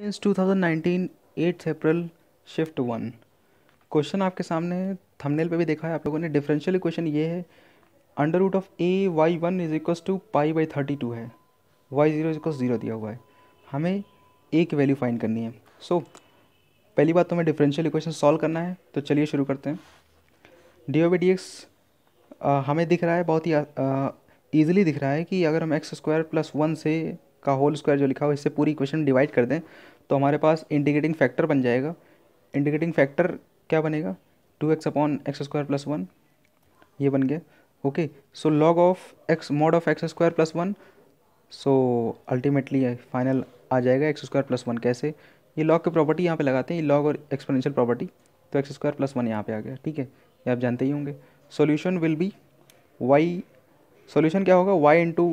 since 2019 8 April shift one question आपके सामने thumbnail पे भी देखा है आप लोगों ने डिफरेंशियल इक्वेशन ये है under root of A Y one is equal to pi by thirty two है वाई जीरो इज जीरो दिया हुआ है हमें ए की वैल्यू फाइंड करनी है सो so, पहली बात तो हमें डिफरेंशियल इक्वेशन सॉल्व करना है तो चलिए शुरू करते हैं D O B D X हमें दिख रहा है बहुत ही ईजिली दिख रहा है कि अगर हम एक्स स्क्वायर प्लस वन से का होल स्क्वायर जो लिखा हो इससे पूरी इक्वेशन डिवाइड कर दें तो हमारे पास इंडिकेटिंग फैक्टर बन जाएगा इंडिकेटिंग फैक्टर क्या बनेगा two X upon X square plus one ये बन गया okay so log of X mod of X square plus one so ultimately final आ जाएगा एक्स स्क्वायर प्लस वन कैसे ये लॉग की प्रॉपर्टी यहाँ पे लगाते हैं ये लॉग और एक्सपोनेंशियल प्रॉपर्टी तो एक्स स्क्वायर प्लस वन यहाँ पे आ गया ठीक है ये आप जानते ही होंगे solution will be Y solution क्या होगा वाई इंटू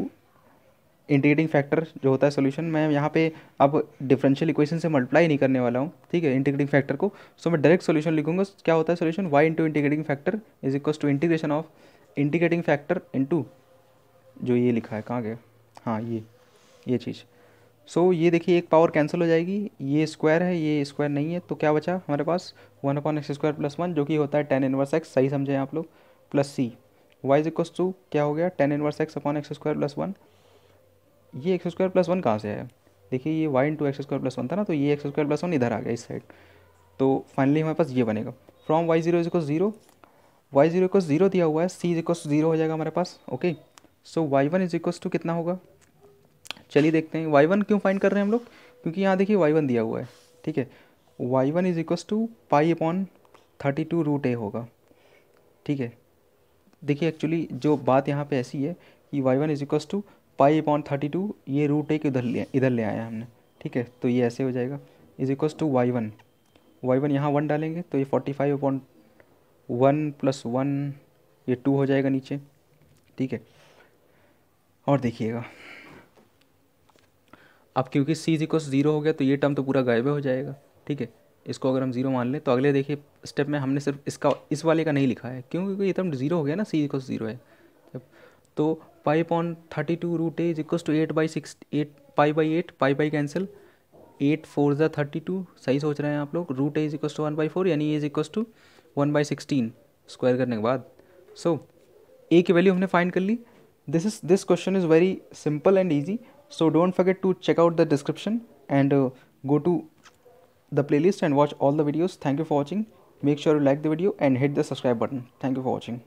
इंटीग्रेटिंग फैक्टर जो होता है सोल्यूशन मैं यहाँ पे अब डिफरेंशियल इक्वेशन से मल्टीप्लाई नहीं करने वाला हूँ ठीक है इंटीग्रेटिंग फैक्टर को सो मैं डायरेक्ट सोल्यूशन लिखूंगा क्या होता है solution Y into integrating factor is equal to integration of integrating factor into जो ये लिखा है कहाँ गया हाँ ये ये चीज़ सो so, ये देखिए एक पावर कैंसिल हो जाएगी ये स्क्वायर है ये स्क्वायर नहीं है तो क्या बचा हमारे पास one upon X square plus one जो कि होता है टेन इनवर्स एक्स सही समझे आप लोग plus C Y is equal to क्या हो गया tan inverse X upon X square plus one ये एक्स स्क्वायर प्लस वन कहाँ से आया देखिए ये Y into X square plus one था ना तो ये एक्स स्क्वायर प्लस वन इधर आ गया इस साइड तो फाइनली हमारे पास ये बनेगा from Y zero is zero Y zero equal zero दिया हुआ है सी इज इक्व ज़ीरो हो जाएगा हमारे पास okay so Y one is equal to कितना होगा चलिए देखते हैं वाई वन क्यों फाइंड कर रहे हैं हम लोग क्योंकि यहाँ देखिए वाई वन दिया हुआ है ठीक है Y one is equal to pi upon thirty two root A होगा ठीक है देखिए एक्चुअली जो बात यहाँ पे ऐसी है कि Y one is equal to pi upon thirty two ये रूट एक इधर ले इधर ले आया हमने ठीक है तो ये ऐसे हो जाएगा is equals to Y one Y one यहाँ वन डालेंगे तो ये forty five upon one plus one ये टू हो जाएगा नीचे ठीक है और देखिएगा अब क्योंकि सी इक्वल्स ज़ीरो हो गया तो ये टर्म तो पूरा गायब हो जाएगा ठीक है इसको अगर हम जीरो मान लें तो अगले देखिए स्टेप में हमने सिर्फ इसका इस वाले का नहीं लिखा है क्योंकि ये टर्म जीरो हो गया ना सी इक्वल्स ज़ीरो है तो pi upon thirty two root A is equal to eight by six eight pi by eight pi by cancel eight four ज़ा थर्टी टू सही सोच रहे हैं आप लोग root A is equal to one by four यानी A is equals to one by sixteen square करने के बाद सो so, ए की वैल्यू हमने फाइंड कर ली this is this question is very simple and easy so don't forget to check out the description and go to the playlist and watch all the videos thank you for watching make sure you like the video and hit the subscribe button thank you for watching